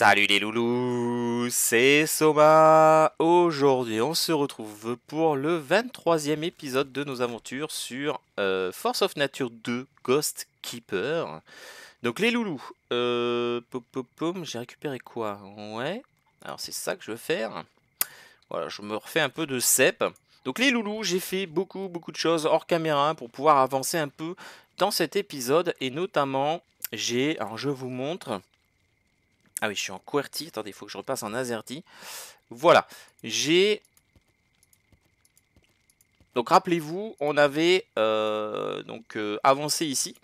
Salut les loulous, c'est Soma. Aujourd'hui, on se retrouve pour le 23e épisode de nos aventures sur euh, Force of Nature 2 Ghost Keeper. Donc les loulous, euh, j'ai récupéré quoi Ouais, alors c'est ça que je veux faire. Voilà, je me refais un peu de cep. Donc les loulous, j'ai fait beaucoup beaucoup de choses hors caméra pour pouvoir avancer un peu dans cet épisode et notamment j'ai, alors je vous montre, ah oui, je suis en QWERTY. Attendez, il faut que je repasse en AZERTY. Voilà. J'ai... Donc rappelez-vous, on avait euh, donc euh, avancé ici.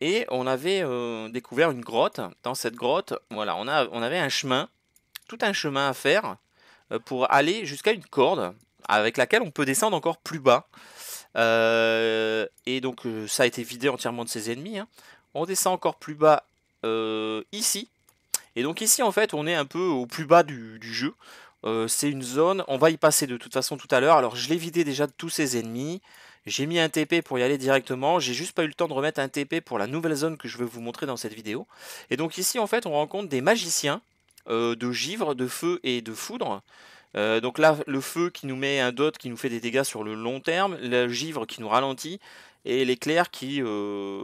Et on avait euh, découvert une grotte. Dans cette grotte, voilà, on, a, on avait un chemin. Tout un chemin à faire pour aller jusqu'à une corde avec laquelle on peut descendre encore plus bas. et donc ça a été vidé entièrement de ses ennemis. Hein. On descend encore plus bas ici et donc ici, en fait, on est un peu au plus bas du, jeu. Euh, c'est une zone, on va y passer de toute façon tout à l'heure. Alors je l'ai vidé déjà de tous ses ennemis. J'ai mis un TP pour y aller directement, j'ai juste pas eu le temps de remettre un TP pour la nouvelle zone que je vais vous montrer dans cette vidéo. Et donc ici en fait on rencontre des magiciens euh, de givre, de feu et de foudre. Euh, donc là le feu qui nous met un dot qui nous fait des dégâts sur le long terme, le givre qui nous ralentit et l'éclair qui,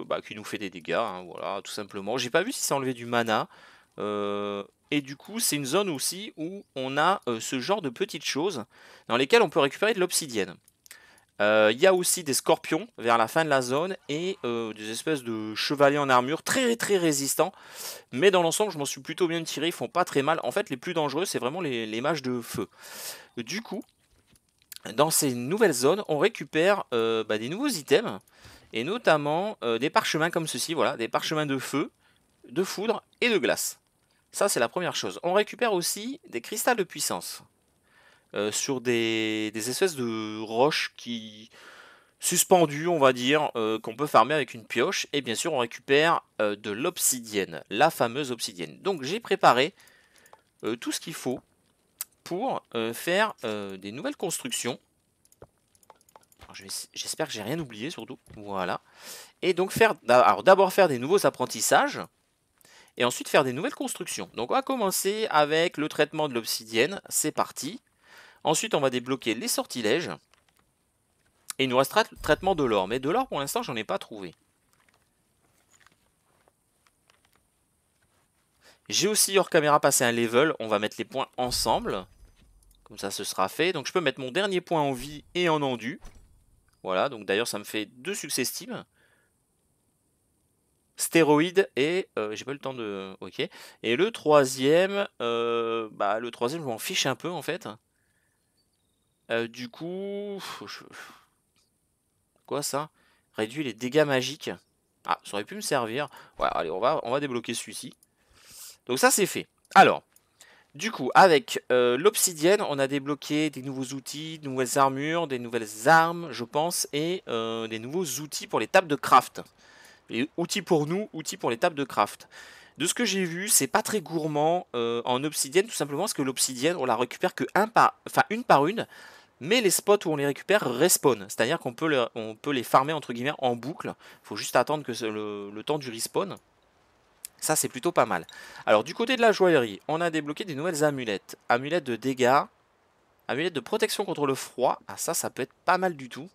bah, qui nous fait des dégâts, hein, voilà tout simplement. J'ai pas vu si ça enlevait du mana, euh, et du coup, c'est une zone aussi où on a euh, ce genre de petites choses dans lesquelles on peut récupérer de l'obsidienne. Euh, il y a aussi des scorpions vers la fin de la zone et des espèces de chevaliers en armure très très résistants. Mais dans l'ensemble, je m'en suis plutôt bien tiré, ils font pas très mal. En fait, les plus dangereux, c'est vraiment les, mages de feu. Du coup, dans ces nouvelles zones, on récupère bah, des nouveaux items, et notamment des parchemins comme ceci, voilà, des parchemins de feu, de foudre et de glace. Ça, c'est la première chose. On récupère aussi des cristals de puissance euh, sur des, espèces de roches qui suspendues, on va dire, euh, qu'on peut farmer avec une pioche. Et bien sûr, on récupère euh, de l'obsidienne, la fameuse obsidienne. Donc, j'ai préparé tout ce qu'il faut pour faire des nouvelles constructions. J'espère que j'ai rien oublié surtout. Voilà. Et donc faire, d'abord faire des nouveaux apprentissages et ensuite faire des nouvelles constructions. Donc on va commencer avec le traitement de l'obsidienne, c'est parti. Ensuite on va débloquer les sortilèges, et il nous restera le traitement de l'or, mais de l'or pour l'instant j'en ai pas trouvé. J'ai aussi hors caméra passé un level, on va mettre les points ensemble, comme ça ce sera fait. Donc je peux mettre mon dernier point en vie et en endu, voilà, donc d'ailleurs ça me fait deux succès Steam. Stéroïde et euh, j'ai pas le temps de ok et le troisième euh, bah le troisième je m'en fiche un peu en fait euh, du coup quoi ça réduit les dégâts magiques ah ça aurait pu me servir ouais allez on va on va débloquer celui-ci donc ça c'est fait alors du coup avec l'obsidienne on a débloqué des nouveaux outils de nouvelles armures des nouvelles armes je pense et des nouveaux outils pour les tables de craft outils pour nous, outils pour les tables de craft. De ce que j'ai vu, c'est pas très gourmand euh, en obsidienne, tout simplement parce que l'obsidienne, on la récupère que un par, enfin une par une, mais les spots où on les récupère respawn, c'est-à-dire qu'on peut, peut les farmer entre guillemets en boucle. Il faut juste attendre que le, temps du respawn. Ça, c'est plutôt pas mal. Alors, du côté de la joaillerie, on a débloqué des nouvelles amulettes. Amulettes de dégâts, amulettes de protection contre le froid. Ah, ça, ça peut être pas mal du tout.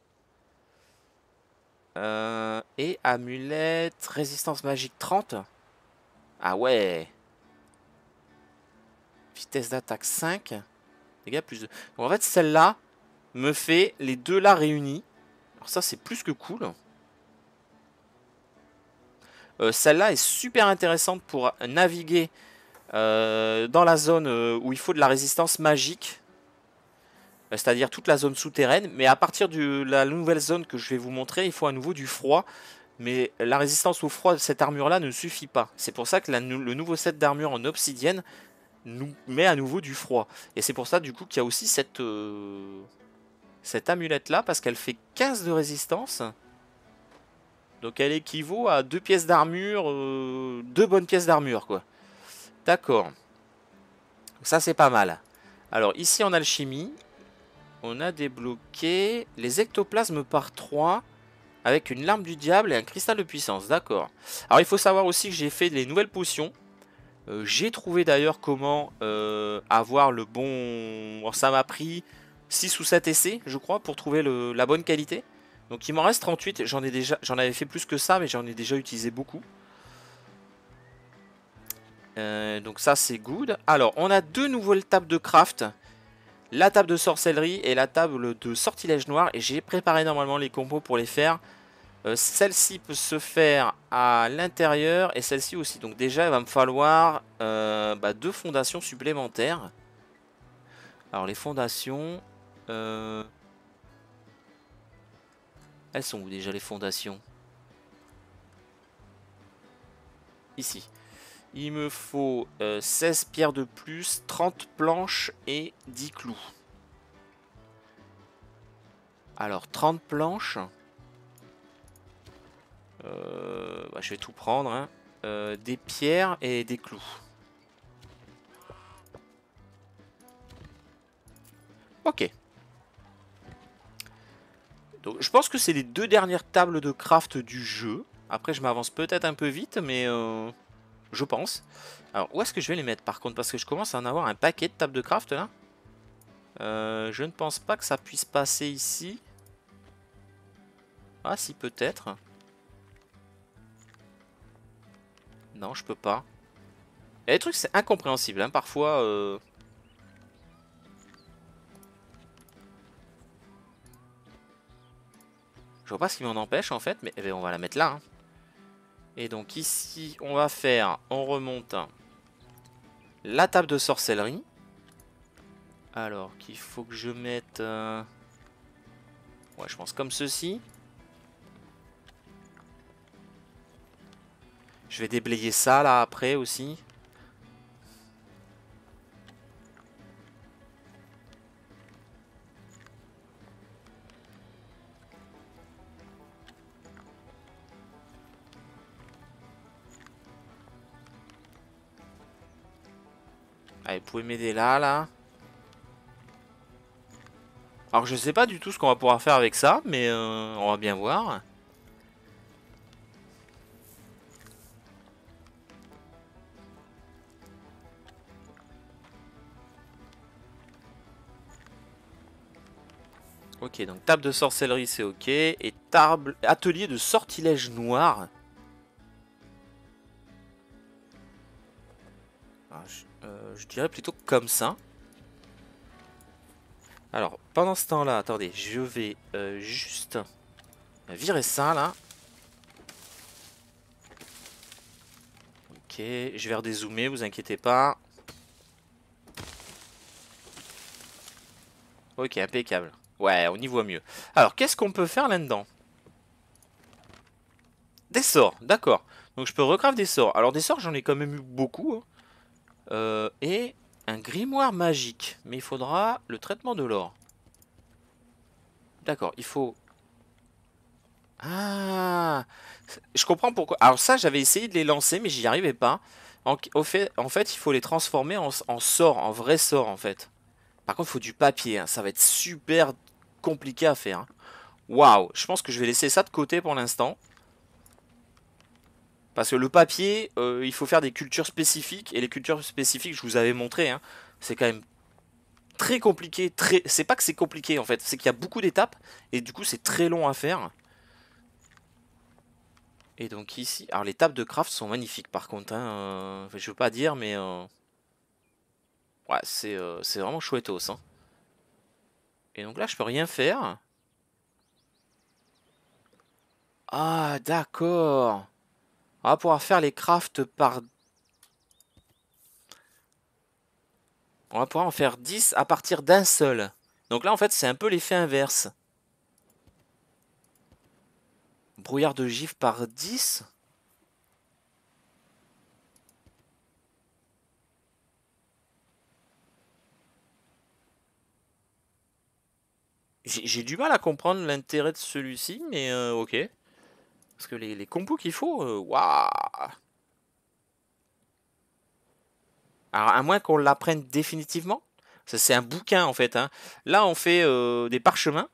Euh, et amulette, résistance magique 30. Ah ouais. Vitesse d'attaque 5. Dégâts plus 2. en fait, celle-là me fait les deux là réunis. Alors ça, c'est plus que cool. Euh, celle-là est super intéressante pour naviguer euh, dans la zone euh, où il faut de la résistance magique. Euh, c'est-à-dire toute la zone souterraine. Mais à partir de la nouvelle zone que je vais vous montrer, il faut à nouveau du froid. Mais la résistance au froid de cette armure-là ne suffit pas. C'est pour ça que le nouveau set d'armure en obsidienne nous met à nouveau du froid. Et c'est pour ça du coup qu'il y a aussi cette, euh, cette amulette-là, parce qu'elle fait 15 de résistance. Donc elle équivaut à deux pièces d'armure, euh, deux bonnes pièces d'armure, quoi. D'accord. Ça, c'est pas mal. Alors, ici, en alchimie, on a débloqué les ectoplasmes par 3 avec une larme du diable et un cristal de puissance. D'accord. Alors il faut savoir aussi que j'ai fait les nouvelles potions. Euh, j'ai trouvé d'ailleurs comment euh, avoir le bon... ça m'a pris 6 ou 7 essais, je crois, pour trouver la bonne qualité. Donc il m'en reste 38. J'en ai déjà, j'en avais fait plus que ça, mais j'en ai déjà utilisé beaucoup. Euh, donc ça c'est good. Alors on a deux nouvelles tables de craft la table de sorcellerie et la table de sortilège noir. Et j'ai préparé normalement les combos pour les faire. Euh, celle-ci peut se faire à l'intérieur et celle-ci aussi. Donc déjà, il va me falloir euh, bah, deux fondations supplémentaires. Alors les fondations... Euh, elles sont où déjà les fondations Ici. Il me faut 16 euh, pierres de plus, 30 planches et 10 clous. Alors, 30 planches. Euh, bah, je vais tout prendre. Hein. Euh, des pierres et des clous. Ok. Donc, je pense que c'est les deux dernières tables de craft du jeu. Après, je m'avance peut-être un peu vite, mais je pense. Alors, où est-ce que je vais les mettre par contre Parce que je commence à en avoir un paquet de tables de craft là. Euh, je ne pense pas que ça puisse passer ici. Ah si peut-être. Non, je peux pas. Et les trucs, c'est incompréhensible. Hein. Parfois... Euh. Je vois pas ce qui m'en empêche en fait, mais eh ben, on va la mettre là. Hein. Et donc ici, on va faire, on remonte la table de sorcellerie. Alors, qu'il faut que je mette... Euh, ouais, je pense comme ceci. Je vais déblayer ça là après aussi. vous pouvez m'aider là, là. Alors, je sais pas du tout ce qu'on va pouvoir faire avec ça, mais euh, on va bien voir. Ok, donc table de sorcellerie, c'est ok. Et table... atelier de sortilège noir. Ah, euh, je dirais plutôt comme ça. Alors, pendant ce temps-là, attendez, je vais euh, juste virer ça, là. Ok, je vais redézoomer, vous inquiétez pas. Ok, impeccable. Ouais, on y voit mieux. Alors, qu'est-ce qu'on peut faire là-dedans Des sorts, d'accord. Donc je peux recraft des sorts. Alors des sorts, j'en ai quand même eu beaucoup. Hein. Euh, et un grimoire magique. Mais il faudra le traitement de l'or. D'accord, il faut... Ah Je comprends pourquoi. Alors ça, j'avais essayé de les lancer, mais j'y arrivais pas. En, fait, il faut les transformer en, sort, en vrai sort, en fait. Par contre, il faut du papier. Hein. Ça va être super compliqué à faire. Hein. Waouh Je pense que je vais laisser ça de côté pour l'instant. Parce que le papier, euh, il faut faire des cultures spécifiques. Et les cultures spécifiques, je vous avais montré, hein, c'est quand même très compliqué. C'est pas que c'est compliqué en fait, c'est qu'il y a beaucoup d'étapes. Et du coup, c'est très long à faire. Et donc ici, alors les tables de craft sont magnifiques par contre, hein, euh, je veux pas dire mais euh, ouais c'est vraiment chouettos. Hein. Et donc là je peux rien faire. Ah d'accord on va pouvoir faire les crafts par... On va pouvoir en faire 10 à partir d'un seul. Donc là, en fait, c'est un peu l'effet inverse. Brouillard de gif par 10 J'ai du mal à comprendre l'intérêt de celui-ci, mais euh, ok. Parce que les, les combos qu'il faut, euh, waouh Alors, à moins qu'on l'apprenne définitivement. C'est un bouquin, en fait. Hein. Là, on fait euh, des parchemins.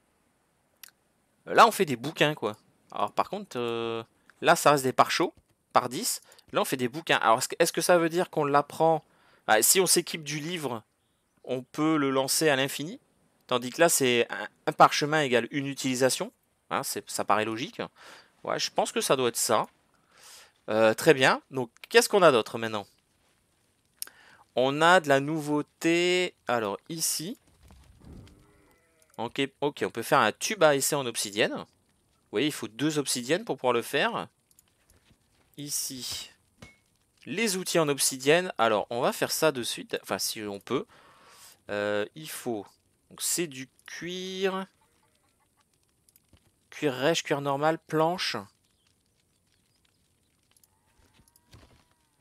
Là, on fait des bouquins, quoi. Alors, par contre, euh, là, ça reste des parchots par 10. Là, on fait des bouquins. Alors, est-ce que ça veut dire qu'on l'apprend bah, Si on s'équipe du livre, on peut le lancer à l'infini. Tandis que là, c'est un, parchemin égale une utilisation. Hein, ça paraît logique. Ouais, je pense que ça doit être ça. Euh, très bien. Donc, qu'est-ce qu'on a d'autre maintenant On a de la nouveauté. Alors, ici. ok, on peut faire un tube à essai en obsidienne. Vous voyez, il faut deux obsidiennes pour pouvoir le faire. Ici, les outils en obsidienne. Alors, on va faire ça de suite. Enfin, si on peut. Euh, il faut... Donc, c'est du cuir. Cuir rêche, cuir normal, planche.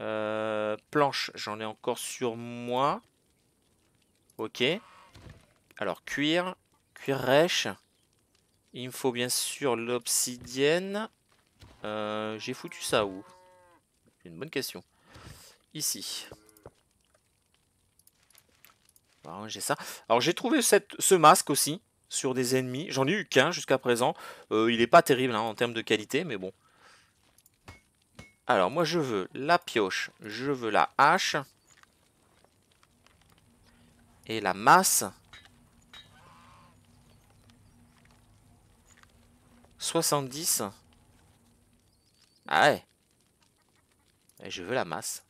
Euh, planche, j'en ai encore sur moi. Ok. Alors, cuir, cuir rêche. Il me faut bien sûr l'obsidienne. Euh, j'ai foutu ça où une bonne question. Ici. J'ai ça. Alors, j'ai trouvé cette, ce masque aussi sur des ennemis. J'en ai eu qu'un jusqu'à présent. Euh, il n'est pas terrible hein, en termes de qualité, mais bon. Alors, moi, je veux la pioche, je veux la hache. Et la masse. 70. Ah ouais. Et je veux la masse.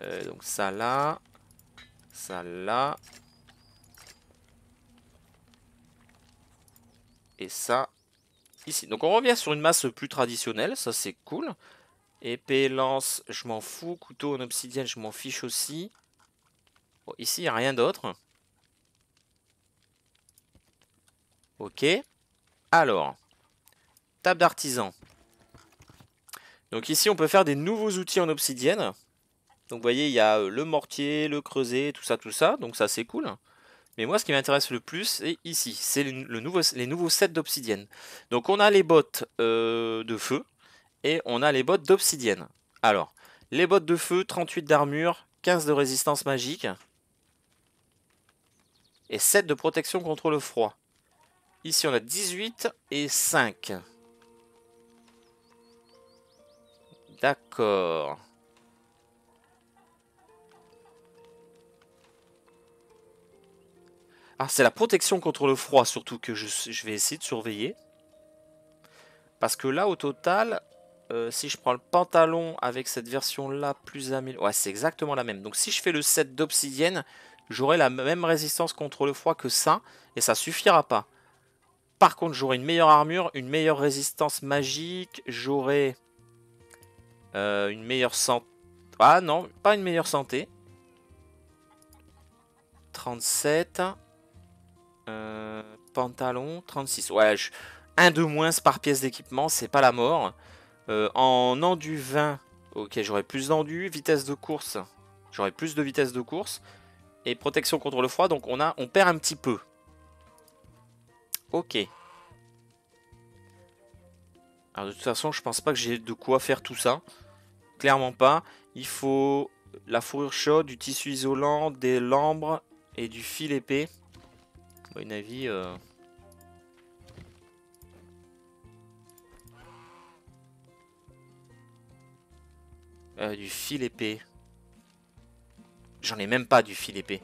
Euh, donc ça là. Ça là. et ça ici. Donc on revient sur une masse plus traditionnelle, ça c'est cool. Épée, lance, je m'en fous. Couteau en obsidienne, je m'en fiche aussi. ici, il a rien d'autre. Ok. Alors, table d'artisan. Donc ici, on peut faire des nouveaux outils en obsidienne. Donc vous voyez, il y a euh, le mortier, le creuset, tout ça, tout ça. Donc ça, c'est cool. Mais moi, ce qui m'intéresse le plus, c'est ici. C'est nouveau, les nouveaux sets d'obsidienne. Donc, on a les bottes euh, de feu et on a les bottes d'obsidienne. Alors, les bottes de feu, 38 d'armure, 15 de résistance magique et 7 de protection contre le froid. Ici, on a 18 et 5. D'accord. Ah, c'est la protection contre le froid surtout que je, vais essayer de surveiller. Parce que là, au total, euh, si je prends le pantalon avec cette version-là, plus à Ouais, c'est exactement la même. Donc si je fais le set d'obsidienne, j'aurai la même résistance contre le froid que ça, et ça suffira pas. Par contre, j'aurai une meilleure armure, une meilleure résistance magique, j'aurai euh, une meilleure santé. Ah non, pas une meilleure santé. 37. Euh, pantalon, 36. Ouais, un de moins par pièce d'équipement, c'est pas la mort. Euh, en enduit 20, ok, j'aurais plus d'enduit. Vitesse de course, j'aurais plus de vitesse de course. Et protection contre le froid, donc on, a, on perd un petit peu. Ok. Alors de toute façon, je pense pas que j'ai de quoi faire tout ça. Clairement pas. Il faut la fourrure chaude, du tissu isolant, des lambres et du fil épais. Une avis. Euh. Euh, du fil épais. J'en ai même pas du fil épais.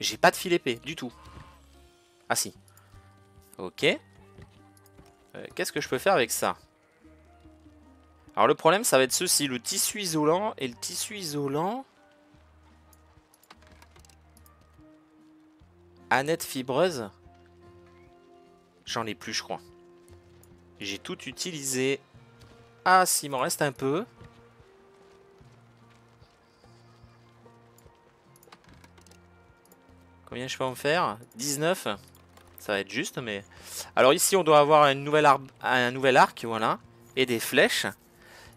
J'ai pas de fil épais, du tout. Ah si. Ok. Euh, qu'est-ce que je peux faire avec ça alors le problème, ça va être ceci, le tissu isolant et le tissu isolant... Annette fibreuse J'en ai plus, je crois. J'ai tout utilisé. Ah, s'il m'en reste un peu. Combien je peux en faire 19 Ça va être juste, mais... Alors ici, on doit avoir une un nouvel arc, voilà. Et des flèches.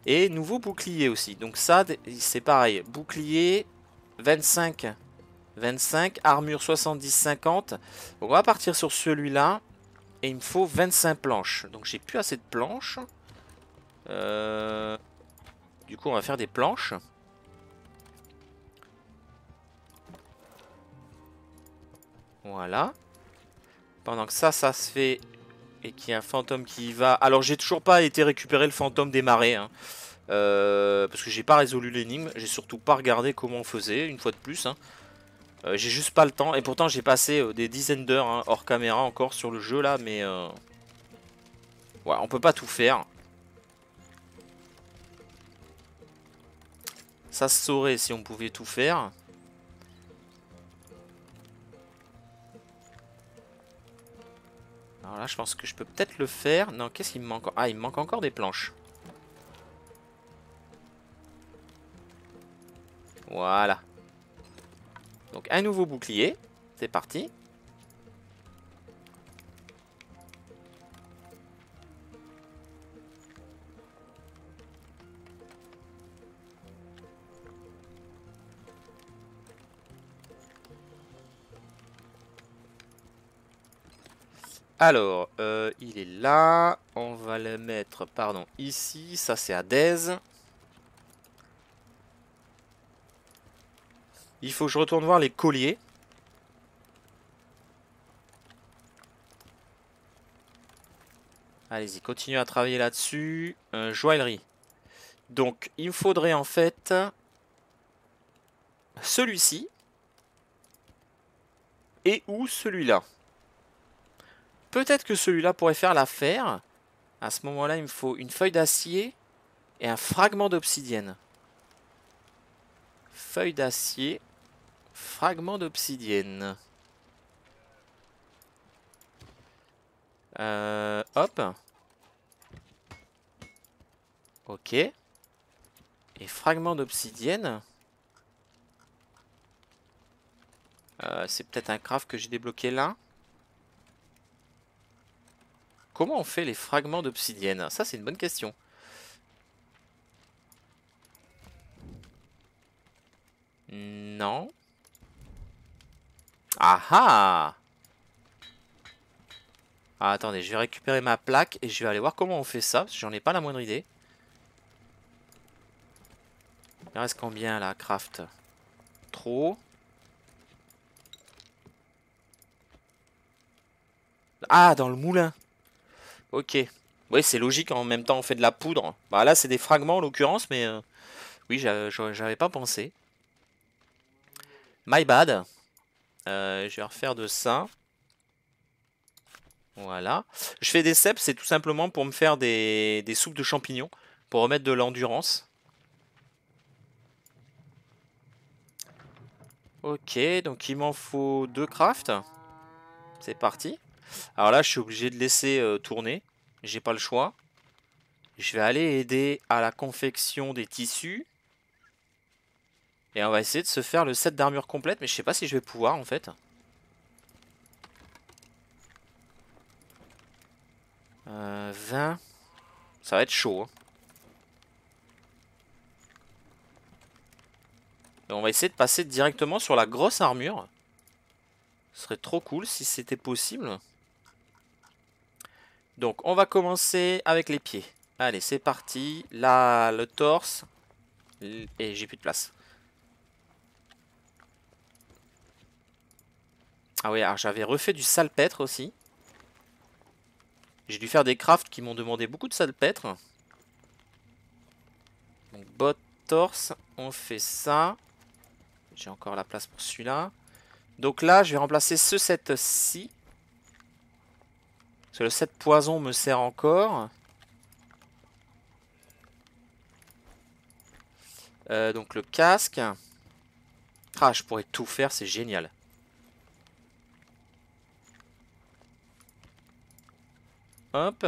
Et nouveau bouclier aussi. Donc ça, c'est pareil. Bouclier 25. 25, armure 70-50. On va partir sur celui-là. Et il me faut 25 planches. Donc j'ai plus assez de planches. Euh, du coup, on va faire des planches. Voilà. Pendant que ça, ça se fait qui qu'il y a un fantôme qui va. Alors j'ai toujours pas été récupérer le fantôme des marées, hein. euh, parce que j'ai pas résolu l'énigme, j'ai surtout pas regardé comment on faisait, une fois de plus. Hein. Euh, j'ai juste pas le temps, et pourtant j'ai passé euh, des dizaines d'heures hein, hors caméra encore sur le jeu là, mais... Ouais, on peut pas tout faire. Ça se saurait si on pouvait tout faire. Alors là, je pense que je peux peut-être le faire. Non, qu'est-ce qu'il me manque Ah, il me manque encore des planches. Voilà. Donc un nouveau bouclier. C'est parti. Alors, euh, il est là. On va le mettre, pardon, ici. Ça, c'est à Dèze. Il faut que je retourne voir les colliers. Allez-y, continue à travailler là-dessus. Euh, joaillerie. Donc, il me faudrait en fait celui-ci et ou celui-là. Peut-être que celui-là pourrait faire l'affaire. À ce moment-là, il me faut une feuille d'acier et un fragment d'obsidienne. Feuille d'acier, fragment d'obsidienne. Euh, hop. Ok. Et fragment d'obsidienne. Euh, c'est peut-être un craft que j'ai débloqué là. Comment on fait les fragments d'obsidienne Ça, c'est une bonne question. Non. Ah ah attendez, je vais récupérer ma plaque et je vais aller voir comment on fait ça, j'en ai pas la moindre idée. Il reste combien là, craft Trop. Ah, dans le moulin Ok. Oui, c'est logique. En même temps, on fait de la poudre. Bah là, c'est des fragments en l'occurrence, mais euh, oui, j'avais pas pensé. My bad. Euh, je vais refaire de ça. Voilà. Je fais des cèpes c'est tout simplement pour me faire des, des soupes de champignons. Pour remettre de l'endurance. Ok, donc il m'en faut deux crafts. C'est parti. Alors là, je suis obligé de laisser euh, tourner. J'ai pas le choix. Je vais aller aider à la confection des tissus. Et on va essayer de se faire le set d'armure complète. Mais je sais pas si je vais pouvoir en fait. Euh, 20. Ça va être chaud. Hein. on va essayer de passer directement sur la grosse armure. Ce serait trop cool si c'était possible. Donc on va commencer avec les pieds. Allez, c'est parti. Là, le torse. Et j'ai plus de place. Ah oui, alors j'avais refait du salpêtre aussi. J'ai dû faire des crafts qui m'ont demandé beaucoup de salpêtre. Donc bot, torse, on fait ça. J'ai encore la place pour celui-là. Donc là, je vais remplacer ce set-ci parce que le 7 poison me sert encore. Euh, donc le casque. Ah, je pourrais tout faire, c'est génial. Hop.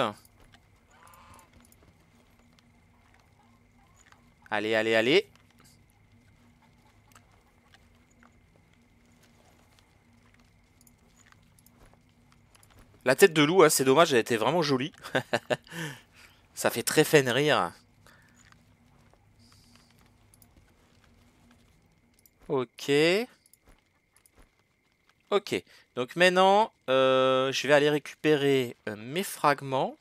Allez, allez, allez. La tête de loup, hein, c'est dommage, elle était vraiment jolie. Ça fait très rire. Ok. Ok. Donc maintenant, euh, je vais aller récupérer euh, mes fragments.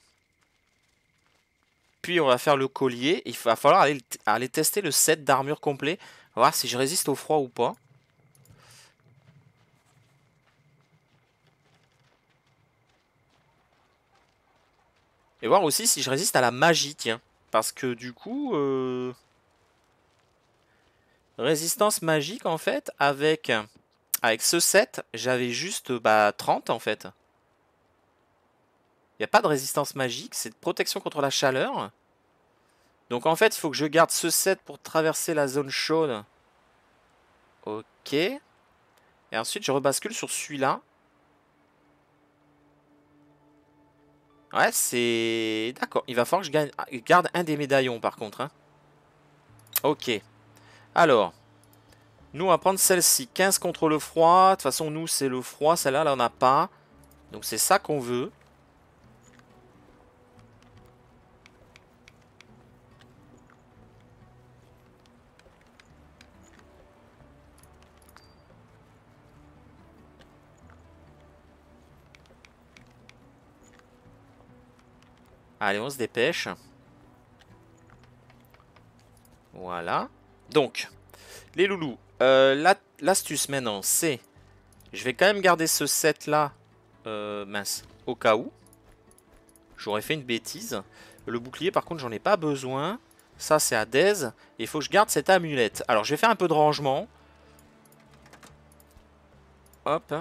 Puis on va faire le collier. Il va falloir aller, aller tester le set d'armure complet. Voir si je résiste au froid ou pas. Et voir aussi si je résiste à la magie, tiens. Parce que du coup... Euh, résistance magique, en fait, avec... Avec ce set, j'avais juste bah, 30, en fait. Il n'y a pas de résistance magique, c'est de protection contre la chaleur. Donc en fait, il faut que je garde ce set pour traverser la zone chaude. Ok. Et ensuite, je rebascule sur celui-là. Ouais, c'est... D'accord. Il va falloir que je ah, garde un des médaillons, par contre. Hein. Ok. Alors. Nous, on va prendre celle-ci. 15 contre le froid. De toute façon, nous, c'est le froid. Celle-là, là, on n'a pas. Donc, c'est ça qu'on veut. Allez, on se dépêche. Voilà. Donc, les loulous. Euh, l'astuce maintenant, c'est... Je vais quand même garder ce set là. Euh, mince. Au cas où. J'aurais fait une bêtise. Le bouclier, par contre, j'en ai pas besoin. Ça, c'est à Dez. Il faut que je garde cette amulette. Alors, je vais faire un peu de rangement. Hop.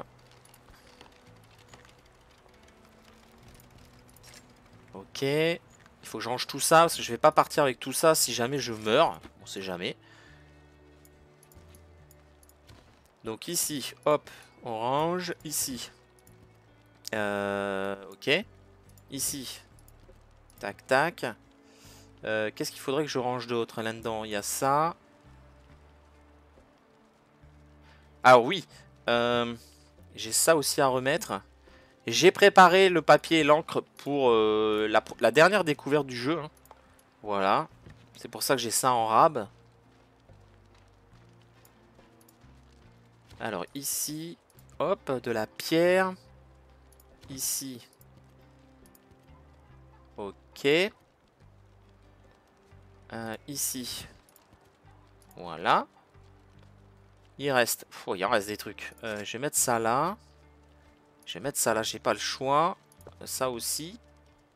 Ok. Il faut que je range tout ça, parce que je vais pas partir avec tout ça si jamais je meurs. On sait jamais. Donc ici, hop, on range. Ici. Euh, ok. Ici. Tac, tac. Euh, qu'est-ce qu'il faudrait que je range d'autre là-dedans Il y a ça. Ah oui euh, J'ai ça aussi à remettre. J'ai préparé le papier et l'encre pour euh, la, dernière découverte du jeu. Hein. Voilà. C'est pour ça que j'ai ça en rab. Alors ici, hop, de la pierre. Ici. Ok. Euh, ici. Voilà. Il reste... il en reste des trucs. Euh, je vais mettre ça là. Je vais mettre ça là, j'ai pas le choix. Euh, ça aussi.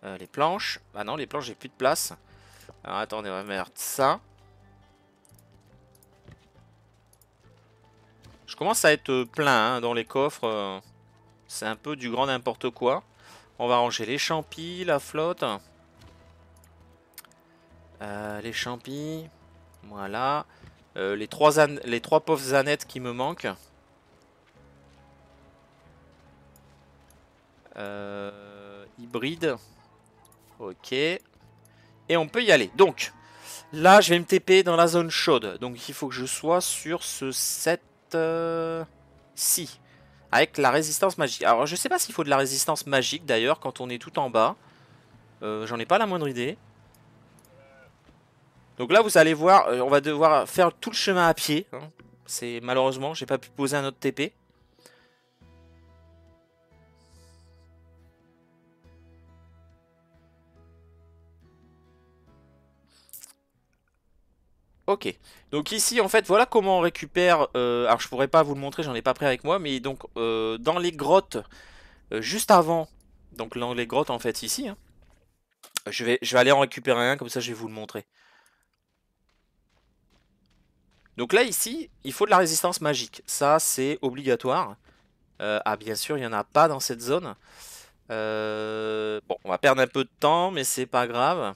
Euh, les planches. Bah non, les planches, j'ai plus de place. Alors attendez, on va mettre ça. Je commence à être euh, plein hein, dans les coffres. C'est un peu du grand n'importe quoi. On va ranger les champis, la flotte. les champis. Voilà. les, trois les trois pauvres annettes qui me manquent. Euh, hybride. Ok. Et on peut y aller. Donc, là, je vais me TP dans la zone chaude. Donc, il faut que je sois sur ce set euh, Avec la résistance magique. Alors, je sais pas s'il faut de la résistance magique, d'ailleurs, quand on est tout en bas. Euh, j'en ai pas la moindre idée. Donc là, vous allez voir, on va devoir faire tout le chemin à pied. Hein. C'est malheureusement, j'ai pas pu poser un autre TP. Ok, donc ici en fait voilà comment on récupère, euh, alors je pourrais pas vous le montrer, j'en ai pas pris avec moi, mais donc euh, dans les grottes, euh, juste avant, donc dans les grottes en fait ici, hein, je, vais, je vais aller en récupérer un, comme ça je vais vous le montrer. Donc là ici, il faut de la résistance magique, ça c'est obligatoire. ah bien sûr, il y en a pas dans cette zone. bon, on va perdre un peu de temps, mais c'est pas grave.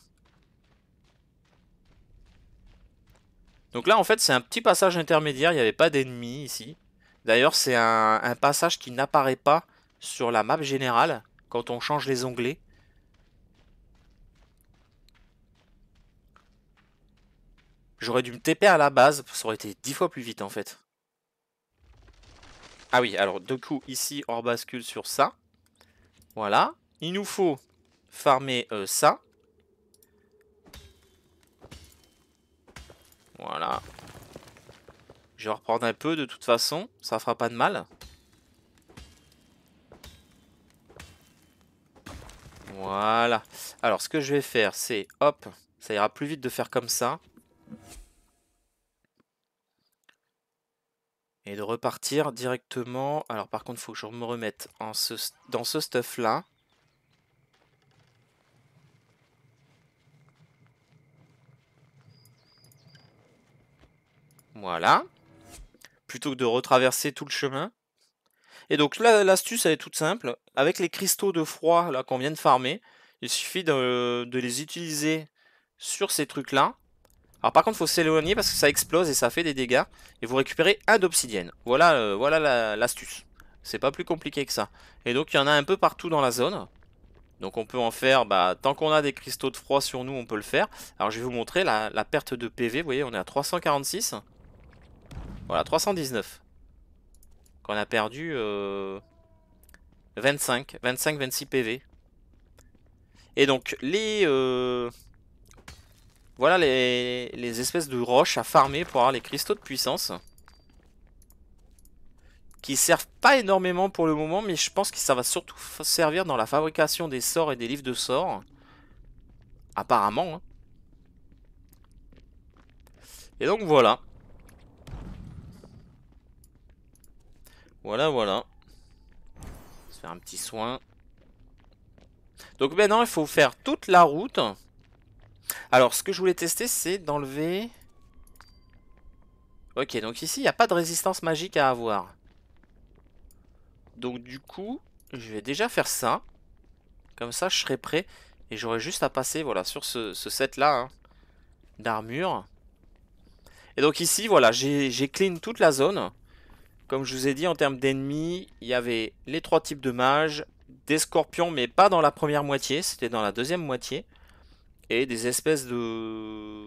Donc là, en fait, c'est un petit passage intermédiaire. Il n'y avait pas d'ennemis ici. D'ailleurs, c'est un, passage qui n'apparaît pas sur la map générale quand on change les onglets. J'aurais dû me TP à la base, ça aurait été 10 fois plus vite en fait. Ah oui, alors du coup, ici, on bascule sur ça. Voilà. Il nous faut farmer euh, ça. Voilà. Je vais reprendre un peu de toute façon, ça fera pas de mal. Voilà. Alors ce que je vais faire, c'est hop, ça ira plus vite de faire comme ça. Et de repartir directement. Alors par contre, il faut que je me remette dans ce stuff là. Voilà. Plutôt que de retraverser tout le chemin. Et donc là, l'astuce, elle est toute simple. Avec les cristaux de froid là qu'on vient de farmer, il suffit de, les utiliser sur ces trucs-là. Alors par contre, il faut s'éloigner parce que ça explose et ça fait des dégâts. Et vous récupérez un d'obsidienne. Voilà euh, voilà l'astuce. c'est pas plus compliqué que ça. Et donc, il y en a un peu partout dans la zone. Donc on peut en faire, bah, tant qu'on a des cristaux de froid sur nous, on peut le faire. Alors je vais vous montrer la, la perte de PV, vous voyez, on est à 346. Voilà, 319. Qu'on a perdu 25, 25, 26 PV. Et donc, les... Euh, voilà les, les espèces de roches à farmer pour avoir les cristaux de puissance. Qui servent pas énormément pour le moment, mais je pense que ça va surtout servir dans la fabrication des sorts et des livres de sorts. Apparemment. Hein. Et donc voilà. Voilà, voilà. On va faire un petit soin. Donc maintenant, il faut faire toute la route. Alors, ce que je voulais tester, c'est d'enlever... Ok, donc ici, il n'y a pas de résistance magique à avoir. Donc du coup, je vais déjà faire ça. Comme ça, je serai prêt. Et j'aurai juste à passer voilà, sur ce, set-là hein, d'armure. Et donc ici, voilà, j'ai clean toute la zone. Comme je vous ai dit, en termes d'ennemis, il y avait les trois types de mages, des scorpions, mais pas dans la première moitié, c'était dans la deuxième moitié, et des espèces de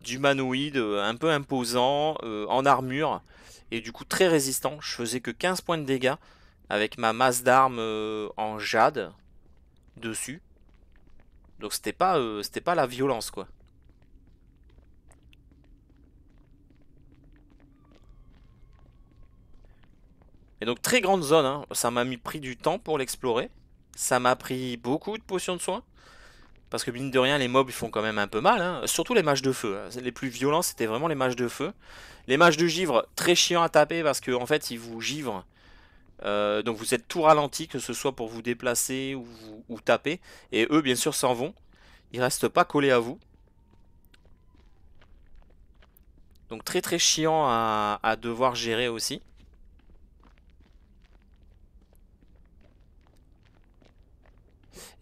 d'humanoïdes euh, un peu imposants, euh, en armure, et du coup très résistants. Je faisais que 15 points de dégâts avec ma masse d'armes euh, en jade dessus. Donc c'était pas, c'était pas la violence quoi. Et donc très grande zone, hein. ça m'a pris du temps pour l'explorer. Ça m'a pris beaucoup de potions de soins. Parce que mine de rien, les mobs font quand même un peu mal. Hein. Surtout les mages de feu. Hein. Les plus violents, c'était vraiment les mages de feu. Les mages de givre, très chiant à taper parce qu'en en fait, ils vous givrent. Euh, donc vous êtes tout ralenti, que ce soit pour vous déplacer ou, taper. Et eux, bien sûr, s'en vont. Ils restent pas collés à vous. Donc très très chiant à devoir gérer aussi.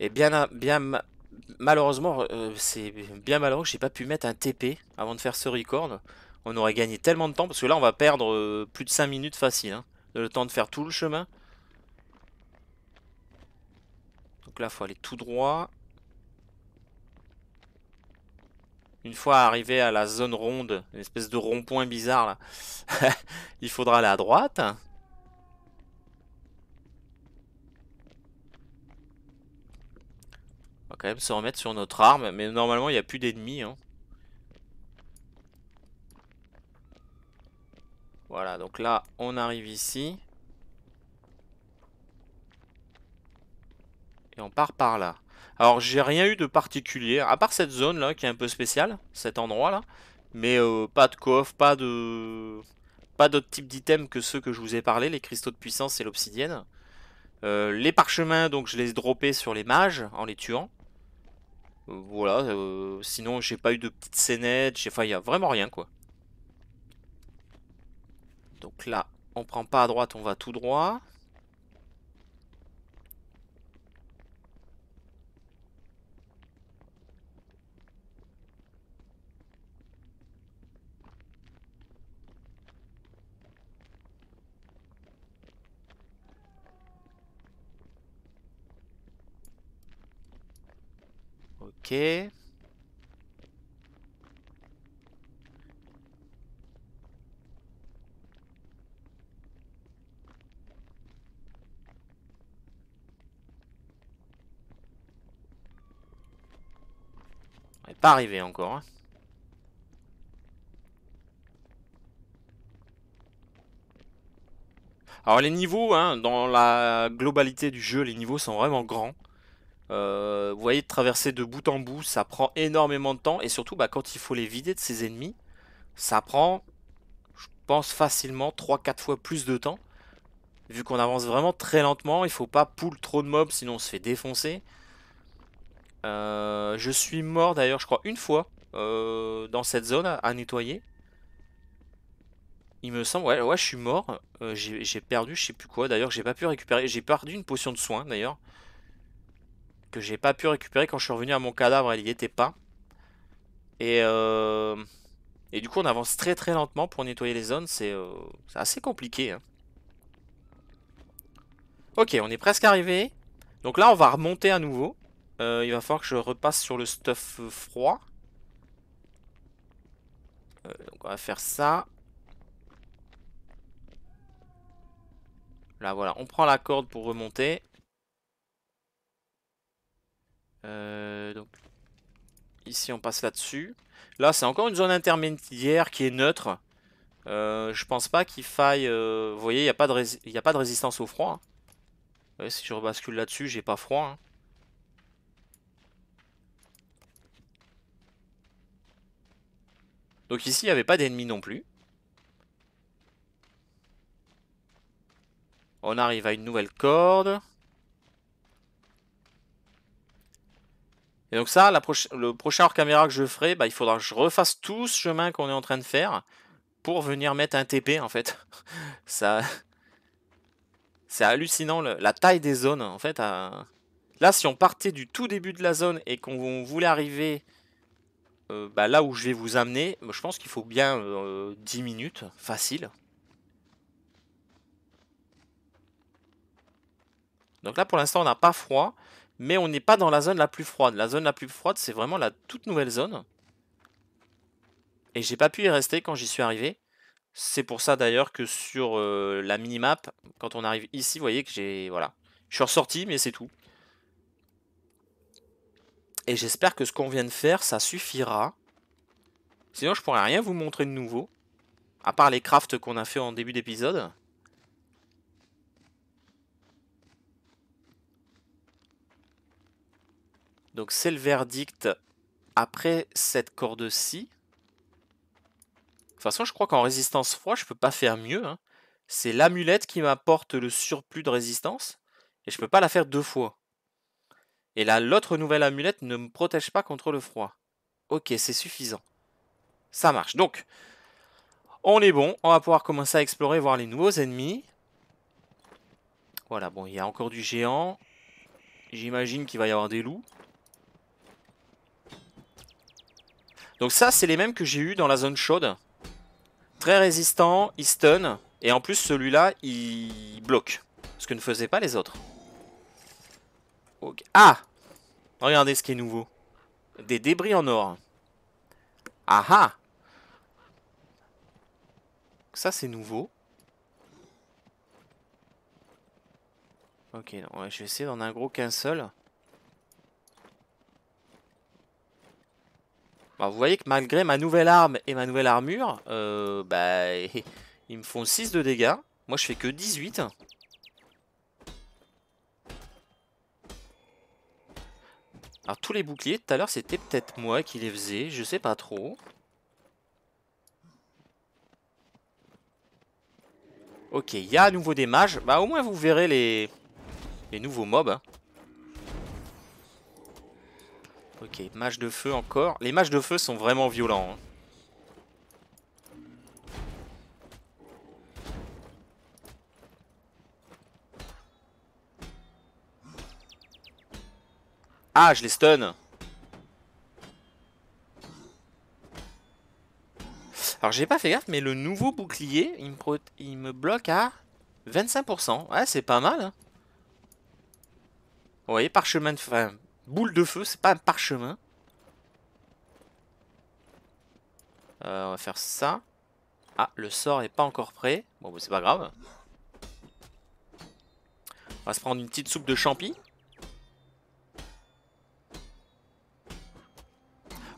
Et bien, bien malheureusement, euh, c'est bien malheureux que j'ai pas pu mettre un TP avant de faire ce record. On aurait gagné tellement de temps, parce que là on va perdre euh, plus de 5 minutes facile. Hein. le temps de faire tout le chemin. Donc là faut aller tout droit. Une fois arrivé à la zone ronde, une espèce de rond-point bizarre là, il faudra aller à droite. On va quand même se remettre sur notre arme, mais normalement il n'y a plus d'ennemis. Hein. Voilà, donc là on arrive ici. Et on part par là. Alors j'ai rien eu de particulier, à part cette zone là qui est un peu spéciale, cet endroit là. Mais euh, pas de coffre, pas de... Pas d'autres types d'items que ceux que je vous ai parlé, les cristaux de puissance et l'obsidienne. Euh, les parchemins, donc je les ai droppés sur les mages en les tuant voilà, euh, sinon j'ai pas eu de petite scénette, enfin il y a vraiment rien quoi. Donc là, on prend pas à droite, on va tout droit. Ok. pas arrivé encore. Hein. Alors les niveaux, hein, dans la globalité du jeu, les niveaux sont vraiment grands. Euh, vous voyez, traverser de bout en bout, ça prend énormément de temps. Et surtout, bah, quand il faut les vider de ses ennemis, ça prend, je pense, facilement 3-4 fois plus de temps. Vu qu'on avance vraiment très lentement, il faut pas pull trop de mobs, sinon on se fait défoncer. Euh, je suis mort d'ailleurs, je crois, une fois euh, dans cette zone à, nettoyer. Il me semble, ouais, ouais je suis mort. j'ai perdu, je sais plus quoi. D'ailleurs, j'ai pas pu récupérer. J'ai perdu une potion de soin d'ailleurs que j'ai pas pu récupérer quand je suis revenu à mon cadavre, elle y était pas. Et, euh, du coup, on avance très très lentement pour nettoyer les zones, c'est euh, assez compliqué. Hein. Ok, on est presque arrivé. Donc là, on va remonter à nouveau. Euh, il va falloir que je repasse sur le stuff froid. donc on va faire ça. Là, voilà, on prend la corde pour remonter. Euh, donc, ici, on passe là-dessus. Là, c'est encore une zone intermédiaire qui est neutre. Euh, je pense pas qu'il faille... Euh, vous voyez, il n'y a, pas de a pas de résistance au froid. Hein. si je rebascule là-dessus, j'ai pas froid. Hein. Donc ici, il n'y avait pas d'ennemis non plus. On arrive à une nouvelle corde. Et donc ça, le prochain hors caméra que je ferai, bah, il faudra que je refasse tout ce chemin qu'on est en train de faire pour venir mettre un TP en fait. ça, c'est hallucinant la taille des zones en fait. Là, si on partait du tout début de la zone et qu'on voulait arriver euh, bah, là où je vais vous amener, je pense qu'il faut bien 10 euh, minutes, facile. Donc là, pour l'instant, on n'a pas froid mais on n'est pas dans la zone la plus froide. La zone la plus froide, c'est vraiment la toute nouvelle zone. Et j'ai pas pu y rester quand j'y suis arrivé. C'est pour ça d'ailleurs que sur euh, la minimap, quand on arrive ici, vous voyez que j'ai... Voilà. Je suis ressorti, mais c'est tout. Et j'espère que ce qu'on vient de faire, ça suffira. Sinon, je pourrais rien vous montrer de nouveau. À part les crafts qu'on a fait en début d'épisode. Donc c'est le verdict après cette corde-ci. De toute façon, je crois qu'en résistance froid, je peux pas faire mieux. Hein. C'est l'amulette qui m'apporte le surplus de résistance. Et je peux pas la faire deux fois. Et là, l'autre nouvelle amulette ne me protège pas contre le froid. Ok, c'est suffisant. Ça marche. Donc, on est bon. On va pouvoir commencer à explorer, voir les nouveaux ennemis. Voilà, bon, il y a encore du géant. J'imagine qu'il va y avoir des loups. Donc ça, c'est les mêmes que j'ai eu dans la zone chaude. Très résistant, il stun. Et en plus, celui-là, il bloque. Ce que ne faisaient pas les autres. Ah Regardez ce qui est nouveau. Des débris en or. Ah ah Ça, c'est nouveau. Ok, je vais essayer d'en un gros qu'un seul. Bah, vous voyez que malgré ma nouvelle arme et ma nouvelle armure, euh, bah, ils me font 6 de dégâts. Moi, je fais que 18. Alors, tous les boucliers, tout à l'heure, c'était peut-être moi qui les faisais. Je sais pas trop. Ok, il y a à nouveau des mages. Bah, au moins, vous verrez les, nouveaux mobs. Hein. Ok, match de feu encore. Les mages de feu sont vraiment violents. Hein. Ah, je les stun Alors j'ai pas fait gaffe, mais le nouveau bouclier, il me, bloque à 25%. Ouais, c'est pas mal. Hein. Vous voyez, parchemin de... Enfin, boule de feu, c'est pas un parchemin. Euh, on va faire ça. Ah, le sort est pas encore prêt. Bon, bah, c'est pas grave. On va se prendre une petite soupe de champi.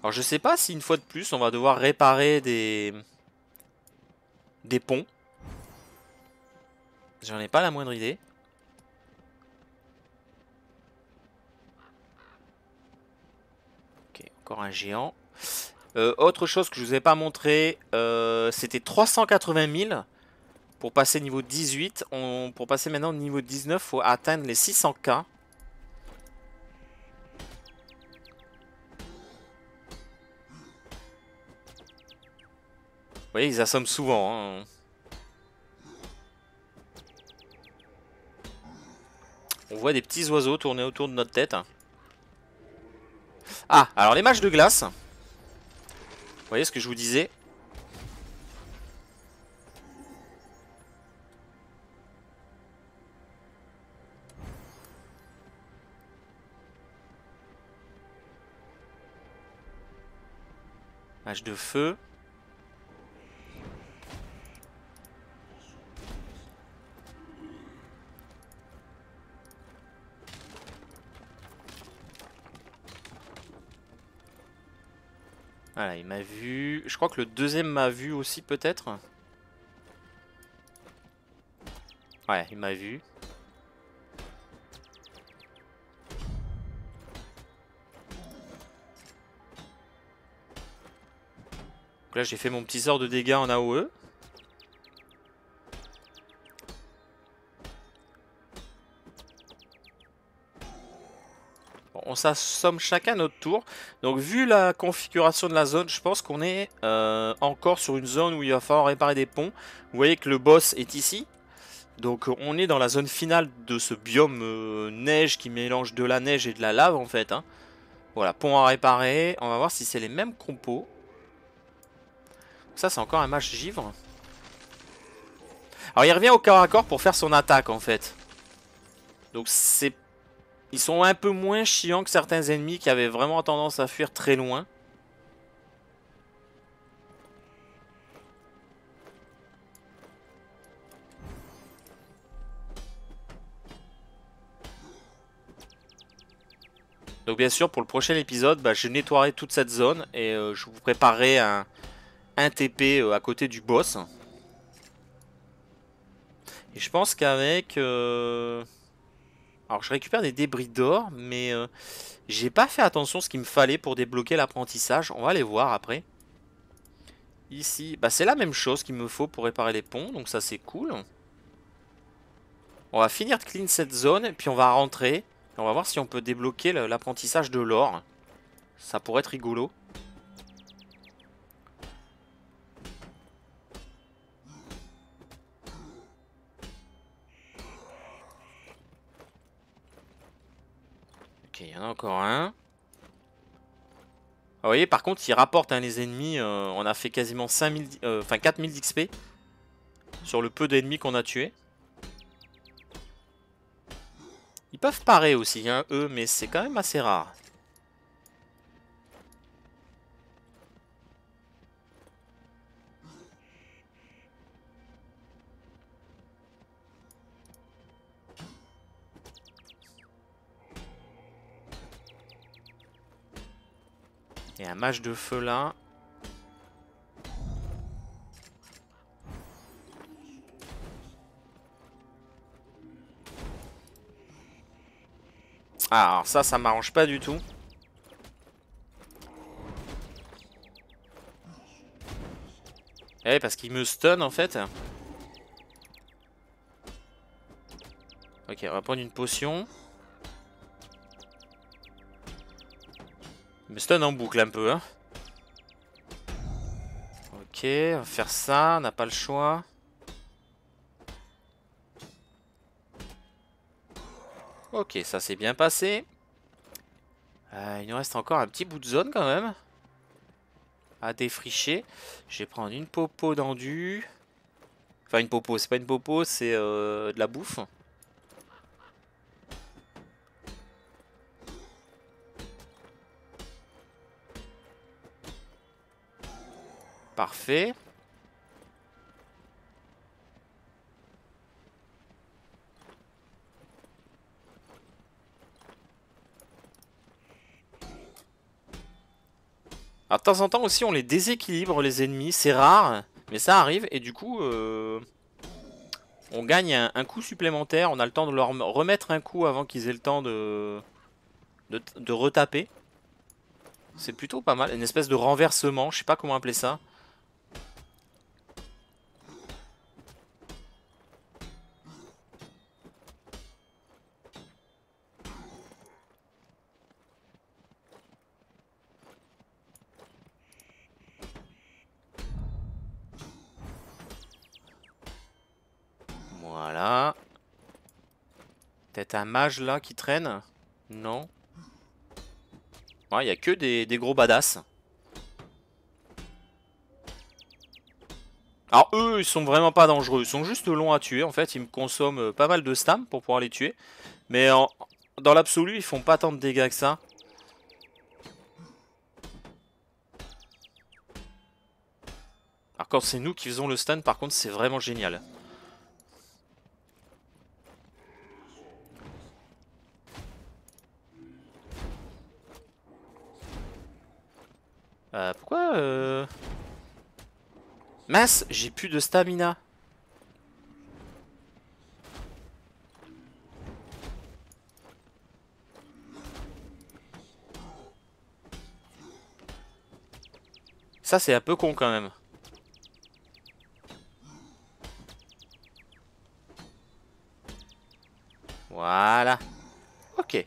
Alors, je sais pas si une fois de plus, on va devoir réparer des... Des ponts. J'en ai pas la moindre idée. Encore un géant. Euh, autre chose que je vous ai pas montré, euh, c'était 380 000 pour passer niveau 18. On, pour passer maintenant au niveau 19, faut atteindre les 600k. Vous voyez, ils assomment souvent. Hein. On voit des petits oiseaux tourner autour de notre tête. Hein. Ah, alors les mages de glace. Vous voyez ce que je vous disais Mage de feu. Voilà, il m'a vu. Je crois que le deuxième m'a vu aussi, peut-être. Ouais, il m'a vu. Donc là, j'ai fait mon petit sort de dégâts en AOE. ça somme chacun notre tour. Donc vu la configuration de la zone, je pense qu'on est euh, encore sur une zone où il va falloir réparer des ponts. Vous voyez que le boss est ici. Donc on est dans la zone finale de ce biome euh, neige qui mélange de la neige et de la lave en fait. Hein. Voilà, pont à réparer. On va voir si c'est les mêmes compos. Ça c'est encore un match givre. Alors il revient au corps à corps pour faire son attaque en fait. Donc c'est ils sont un peu moins chiants que certains ennemis qui avaient vraiment tendance à fuir très loin. Donc bien sûr, pour le prochain épisode, bah, je nettoierai toute cette zone et euh, je vous préparerai un, TP euh, à côté du boss. Et je pense qu'avec... Euh, alors je récupère des débris d'or, mais euh, j'ai pas fait attention à ce qu'il me fallait pour débloquer l'apprentissage. On va aller voir après. Ici, bah, c'est la même chose qu'il me faut pour réparer les ponts, donc ça c'est cool. On va finir de clean cette zone, puis on va rentrer. on va voir si on peut débloquer l'apprentissage de l'or. Ça pourrait être rigolo. il y en a encore un. Ah, vous voyez, par contre, il rapporte hein, les ennemis. Euh, on a fait quasiment 5000, euh, enfin 4000 d'XP sur le peu d'ennemis qu'on a tués. Ils peuvent parer aussi, un hein, eux, mais c'est quand même assez rare. Et un mage de feu là. Ah, alors ça, ça m'arrange pas du tout. Eh, parce qu'il me stun en fait. Ok, on va prendre une potion. stun en boucle un peu. Hein. Ok, on va faire ça, on n'a pas le choix. Ok, ça s'est bien passé. Euh, il nous reste encore un petit bout de zone quand même. À défricher. Je vais prendre une popo d'endu. Enfin une popo, c'est pas une popo, c'est euh, de la bouffe. Parfait. Alors de temps en temps aussi on les déséquilibre les ennemis, c'est rare, mais ça arrive et du coup euh, on gagne un, coup supplémentaire, on a le temps de leur remettre un coup avant qu'ils aient le temps de, de, de retaper. C'est plutôt pas mal, une espèce de renversement, je sais pas comment appeler ça. C'est un mage là qui traîne Non. Il n'y a que des, gros badass. Alors eux, ils sont vraiment pas dangereux. Ils sont juste longs à tuer. En fait, ils me consomment pas mal de stam pour pouvoir les tuer. Mais dans l'absolu, ils font pas tant de dégâts que ça. Alors quand c'est nous qui faisons le stun, par contre, c'est vraiment génial. Mince, j'ai plus de stamina. Ça, c'est un peu con quand même. Voilà. Ok.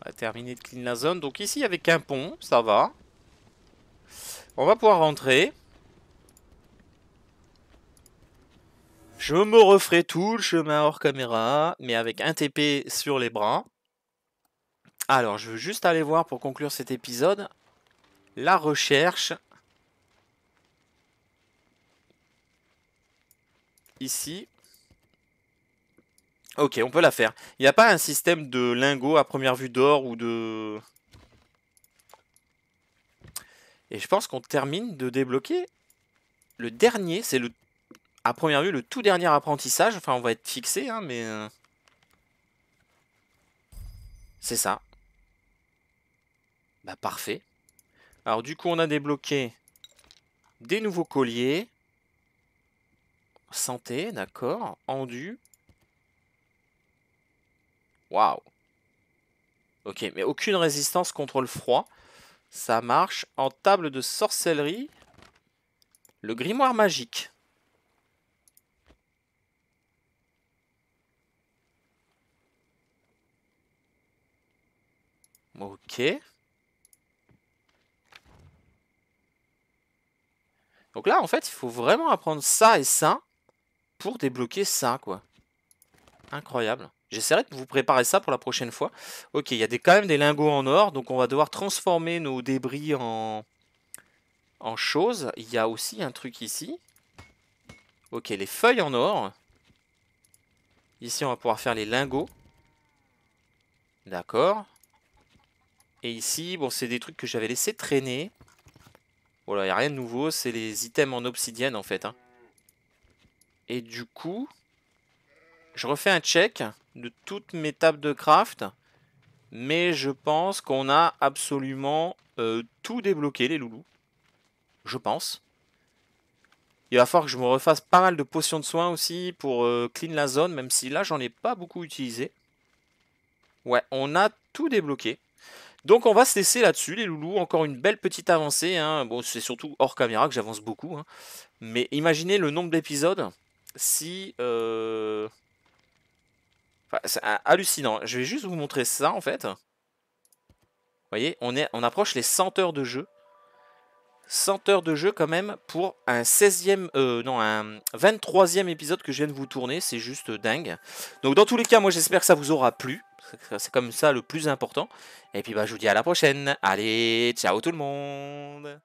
On va terminer de clean la zone. Donc ici, avec un pont, ça va. On va pouvoir rentrer. Je me referai tout le chemin hors caméra, mais avec un TP sur les bras. Alors, je veux juste aller voir pour conclure cet épisode la recherche. Ici. Ok, on peut la faire. Il n'y a pas un système de lingots à première vue d'or ou de... Et je pense qu'on termine de débloquer le dernier, c'est le a première vue, le tout dernier apprentissage. Enfin, on va être fixé, hein, mais... Euh, c'est ça. Bah, parfait. Alors, du coup, on a débloqué des nouveaux colliers. Santé, d'accord. Endu. Waouh. Ok, mais aucune résistance contre le froid. Ça marche. En table de sorcellerie, le grimoire magique. Ok. Donc là, en fait, il faut vraiment apprendre ça et ça pour débloquer ça, quoi. Incroyable. J'essaierai de vous préparer ça pour la prochaine fois. Ok, il y a des, quand même des lingots en or, donc on va devoir transformer nos débris en, en choses. Il y a aussi un truc ici. Ok, les feuilles en or. Ici, on va pouvoir faire les lingots. D'accord. Et ici, bon, c'est des trucs que j'avais laissé traîner. Voilà, il n'y a rien de nouveau. C'est les items en obsidienne, en fait. Hein. Et du coup, je refais un check de toutes mes tables de craft. Mais je pense qu'on a absolument euh, tout débloqué, les loulous. Je pense. Il va falloir que je me refasse pas mal de potions de soins aussi pour euh, clean la zone. Même si là, j'en ai pas beaucoup utilisé. Ouais, on a tout débloqué. Donc on va se laisser là-dessus, les loulous. Encore une belle petite avancée. Hein. Bon, c'est surtout hors caméra que j'avance beaucoup. Hein. Mais imaginez le nombre d'épisodes si. Euh, c'est ah, hallucinant. Je vais juste vous montrer ça en fait. Vous voyez, on, est, on approche les 100 heures de jeu. 100 heures de jeu quand même pour un 16e, euh, non, un 23e épisode que je viens de vous tourner. C'est juste dingue. Donc dans tous les cas, moi j'espère que ça vous aura plu. C'est comme ça le plus important. Et puis bah, je vous dis à la prochaine. Allez, ciao tout le monde.